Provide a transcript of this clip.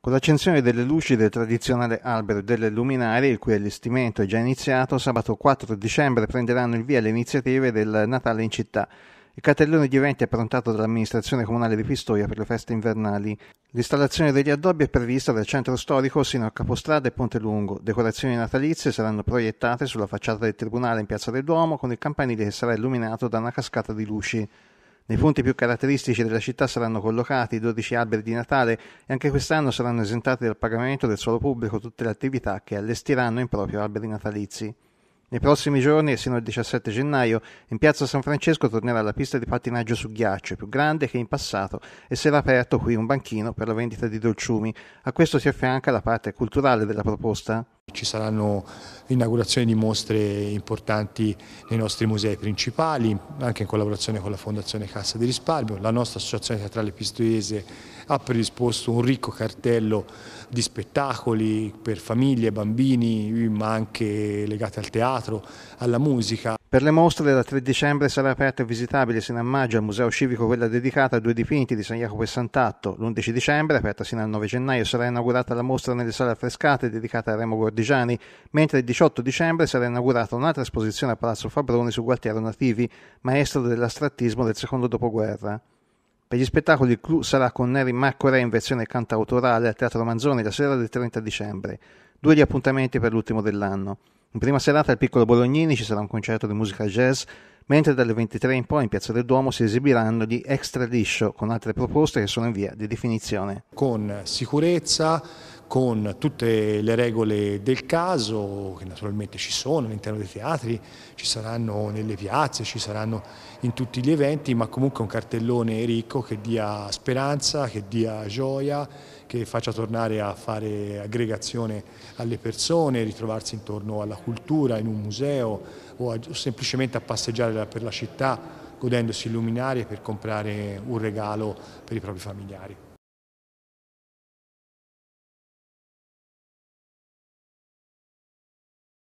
Con l'accensione delle luci del tradizionale albero delle luminarie, il cui allestimento è già iniziato, sabato 4 dicembre prenderanno il via le iniziative del Natale in città. Il cartellone di eventi è prontato dall'amministrazione comunale di Pistoia per le feste invernali. L'installazione degli addobbi è prevista dal centro storico sino a Capostrada e Ponte Lungo. Decorazioni natalizie saranno proiettate sulla facciata del tribunale in Piazza del Duomo con il campanile che sarà illuminato da una cascata di luci. Nei punti più caratteristici della città saranno collocati i 12 alberi di Natale e anche quest'anno saranno esentate dal pagamento del suolo pubblico tutte le attività che allestiranno in proprio alberi natalizi. Nei prossimi giorni sino al 17 gennaio in piazza San Francesco tornerà la pista di pattinaggio su ghiaccio, più grande che in passato, e sarà aperto qui un banchino per la vendita di dolciumi. A questo si affianca la parte culturale della proposta. Ci saranno inaugurazioni di mostre importanti nei nostri musei principali, anche in collaborazione con la Fondazione Cassa di Risparmio. La nostra associazione teatrale pistoiese ha predisposto un ricco cartello di spettacoli per famiglie, bambini, ma anche legati al teatro, alla musica. Per le mostre da 3 dicembre sarà aperta e visitabile sino a maggio al Museo Civico quella dedicata a due dipinti di San Jacopo e Sant'Atto. L'11 dicembre, aperta sino al 9 gennaio, sarà inaugurata la mostra nelle sale affrescate dedicata a Remo Gordigiani, mentre il 18 dicembre sarà inaugurata un'altra esposizione a Palazzo Fabroni su Gualtiero Nativi, maestro dell'astrattismo del secondo dopoguerra. Per gli spettacoli il clou sarà con Neri Marco Re in versione cantautorale al Teatro Manzoni la sera del 30 dicembre. Due gli appuntamenti per l'ultimo dell'anno. In prima serata al Piccolo Bolognini ci sarà un concerto di musica jazz, mentre dalle 23 in poi in Piazza del Duomo si esibiranno gli Extra Liscio con altre proposte che sono in via di definizione. Con sicurezza, con tutte le regole del caso, che naturalmente ci sono all'interno dei teatri, ci saranno nelle piazze, ci saranno in tutti gli eventi, ma comunque un cartellone ricco che dia speranza, che dia gioia che faccia tornare a fare aggregazione alle persone, ritrovarsi intorno alla cultura, in un museo o, a, o semplicemente a passeggiare per la città godendosi luminarie per comprare un regalo per i propri familiari.